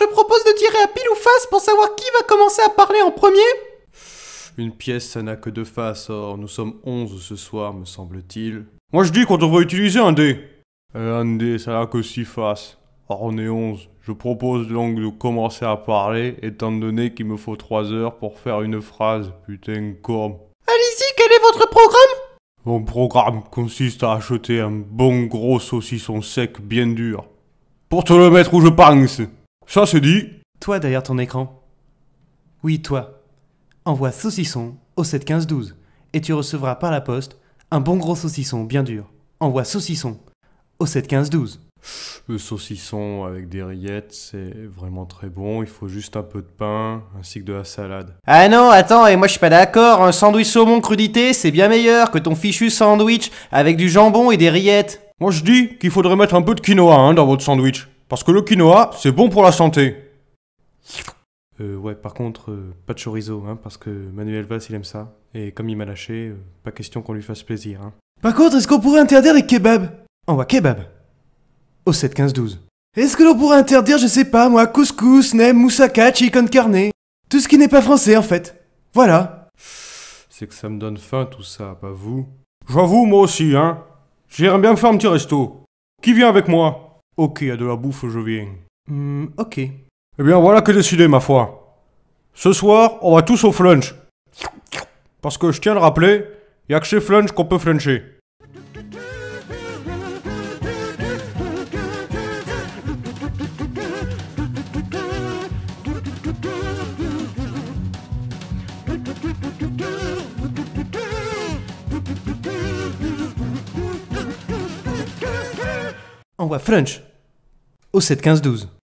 je propose de tirer à pile ou face pour savoir qui va commencer à parler en premier Une pièce, ça n'a que deux faces, or nous sommes onze ce soir, me semble-t-il. Moi je dis qu'on va utiliser un dé euh, Un dé, ça n'a que six faces. Or on est onze. Je propose donc de commencer à parler, étant donné qu'il me faut trois heures pour faire une phrase. Putain, comme. Allez-y, quel est votre programme mon programme consiste à acheter un bon gros saucisson sec bien dur. Pour te le mettre où je pense. Ça c'est dit. Toi derrière ton écran. Oui, toi. Envoie saucisson au 71512 et tu recevras par la poste un bon gros saucisson bien dur. Envoie saucisson au 71512. Le saucisson avec des rillettes, c'est vraiment très bon. Il faut juste un peu de pain ainsi que de la salade. Ah non, attends, et moi je suis pas d'accord. Un sandwich saumon crudité, c'est bien meilleur que ton fichu sandwich avec du jambon et des rillettes. Moi je dis qu'il faudrait mettre un peu de quinoa hein, dans votre sandwich. Parce que le quinoa, c'est bon pour la santé. Euh, ouais, par contre, euh, pas de chorizo, hein, parce que Manuel Valls, il aime ça. Et comme il m'a lâché, euh, pas question qu'on lui fasse plaisir, hein. Par contre, est-ce qu'on pourrait interdire les kebabs On va kebab Au 7-15-12. Est-ce que l'on pourrait interdire, je sais pas, moi, couscous, nem, moussaka, chicken carné Tout ce qui n'est pas français, en fait. Voilà. C'est que ça me donne faim, tout ça, pas vous J'avoue, moi aussi, hein. J'aimerais bien me faire un petit resto. Qui vient avec moi Ok, il y a de la bouffe, je viens. Hum, ok. Eh bien, voilà que décidé, ma foi. Ce soir, on va tous au flunch. Parce que je tiens à le rappeler, il n'y a que chez flunch qu'on peut fluncher. voit French au 7 15 12.